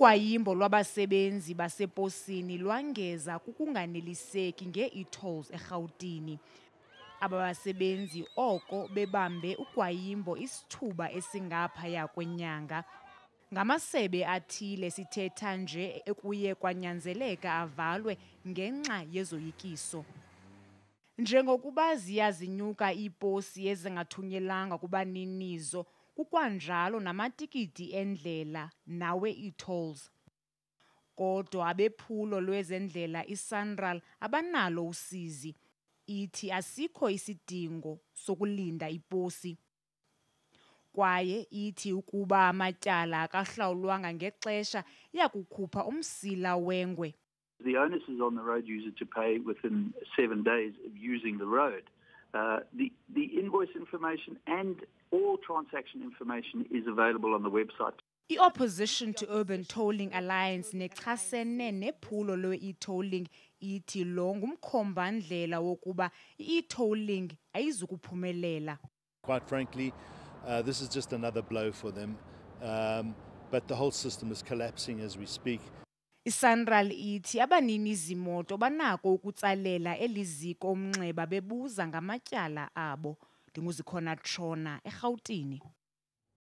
Ugwayimbo lwabasebenzi baseposini lwangeza kukunganeliseki ngee e eRhawutini. Aba basebenzi oko bebambe ugwayimbo isithuba esingaphaya kwenyanga. Ngamasebe athile sithetha nje ekuye kwanyanzeleka avalwe ngenxa yezoyikiso. Njengokuba ziyazinyuka zinyuka iiposi ezingathunyelanga kubaninizo kukwanjalo namatikiti endlela nawe ii-tolls. Kodwa abephulo lwezendlela i-SANRAL abanalo usizi, ithi asikho isidingo sokulinda iposi. Kwaye ithi ukuba amatyala akahlawulwanga ngexesha iyakukhupha umsila wengwe. The onus is on the road user to pay within seven days of using the road. Uh, the, the invoice information and all transaction information is available on the website. i-opposition to urban tolling alliance nechasene nephulo lwe-e-tolling ithi lo ngumkhombandlela wokuba i tolling ayizukuphumelela quite frankly uh, this is just another blow for them um, but the whole system is collapsing as we speak i ithi abanini-zimoto banako ukutsalela eli ziko umnxeba bebuza ngamatyala abo. NdinguZikhona Trona, eRhawutini.